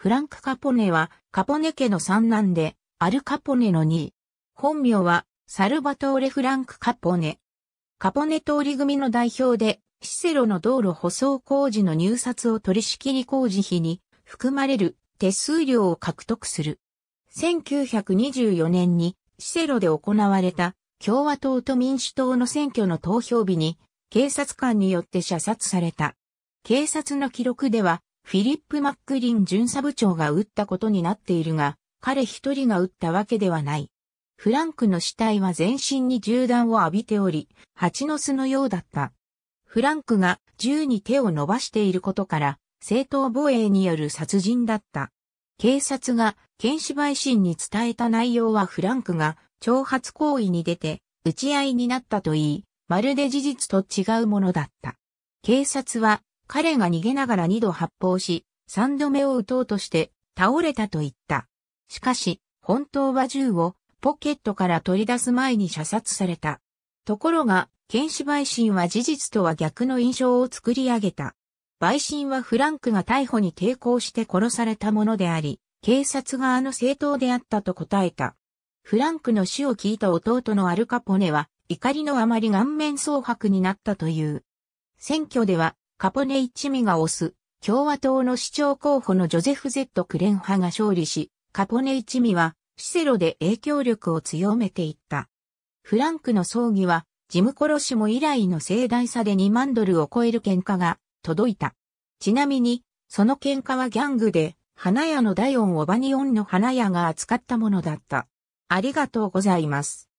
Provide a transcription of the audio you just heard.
フランク・カポネは、カポネ家の三男で、アル・カポネの二位。本名は、サルバトーレ・フランク・カポネ。カポネ通り組の代表で、シセロの道路舗装工事の入札を取り仕切り工事費に含まれる手数料を獲得する。1924年にシセロで行われた共和党と民主党の選挙の投票日に警察官によって射殺された。警察の記録ではフィリップ・マックリン巡査部長が撃ったことになっているが、彼一人が撃ったわけではない。フランクの死体は全身に銃弾を浴びており、蜂の巣のようだった。フランクが銃に手を伸ばしていることから、正当防衛による殺人だった。警察が、検視陪審に伝えた内容はフランクが、挑発行為に出て、打ち合いになったといい、まるで事実と違うものだった。警察は、彼が逃げながら2度発砲し、3度目を撃とうとして倒れたと言った。しかし、本当は銃をポケットから取り出す前に射殺された。ところが、検視陪審は事実とは逆の印象を作り上げた。陪審はフランクが逮捕に抵抗して殺されたものであり、警察側の正当であったと答えた。フランクの死を聞いた弟のアルカポネは、怒りのあまり顔面蒼白になったという。選挙ではカポネ一味が推す、共和党の市長候補のジョゼフ・ゼット・クレン派が勝利し、カポネ一味は、シセロで影響力を強めていった。フランクの葬儀は、ジム殺しも以来の盛大さで2万ドルを超える喧嘩が届いた。ちなみに、その喧嘩はギャングで、花屋のダイオン・オバニオンの花屋が扱ったものだった。ありがとうございます。